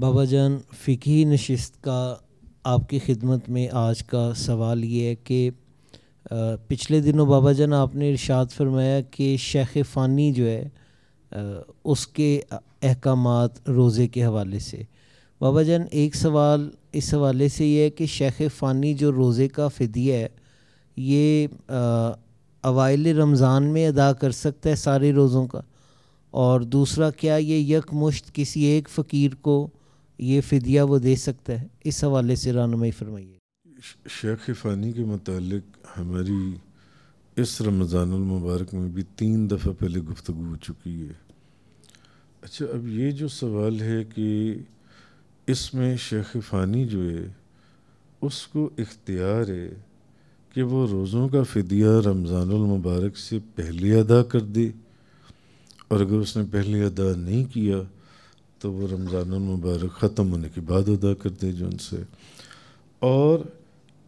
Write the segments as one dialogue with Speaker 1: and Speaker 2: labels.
Speaker 1: बाबा जान फ़िकी नशस्त का आपकी खिदमत में आज का सवाल ये है कि पिछले दिनों बाबा जान आपने इर्शाद फरमाया कि शेख फ़ानी जो है उसके अहकाम रोज़े के हवाले से बाबा जान एक सवाल इस हवाले से ये है कि शेख फ़ानी जो रोज़े का फ़दिया है ये अवाइल रमज़ान में अदा कर सकता है सारे रोज़ों का और दूसरा क्या ये यकमुश्त किसी एक फ़कीर को ये फ़िदिया वो दे सकता है इस हवाले से रानुमाई फरमाइए
Speaker 2: शेख फ़ानी के मतलब हमारी इस रमज़ानमबारक में भी तीन दफ़ा पहले गुफ्तु हो चुकी है अच्छा अब ये जो सवाल है कि इसमें शेख फ़ानी जो है उसको इख्तियार है कि वो रोज़ों का फ़दिया रमज़ानमबारक से पहले अदा कर दे और अगर उसने पहले अदा नहीं किया तो वो रमज़ान मुबारक ख़त्म होने के बाद अदा करते हैं जो उनसे और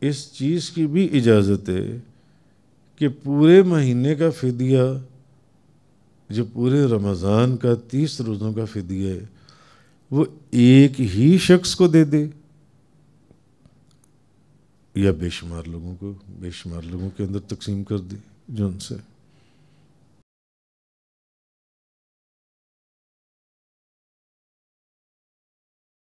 Speaker 2: इस चीज़ की भी इजाज़त है कि पूरे महीने का फदिया जो पूरे रमज़ान का तीस रोज़ों का फदिया है वो एक ही शख्स को दे दे या बेशुमार
Speaker 1: लोगों को बेशुमार लोगों के अंदर तकसीम कर दे जो उनसे